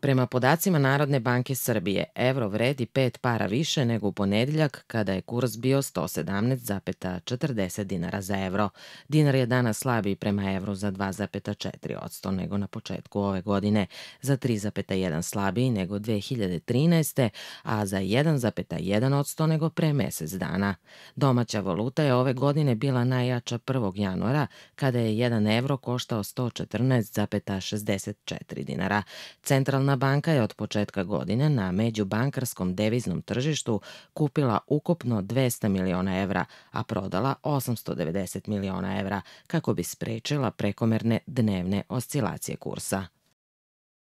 Prema podacima Narodne banke Srbije, evro vredi 5 para više nego u ponedeljak kada je kurs bio 117,40 dinara za evro. Dinar je danas slabiji prema evru za 2,4 nego na početku ove godine, za 3,1 slabiji nego 2013. a za 1,1 nego pre mesec dana. Domaća valuta je ove godine bila najjača 1. januara kada je 1 evro koštao 114,64 dinara. Centralna banka je od početka godine na međubankarskom deviznom tržištu kupila ukupno 200 miliona evra, a prodala 890 miliona evra kako bi sprečila prekomerne dnevne oscilacije kursa.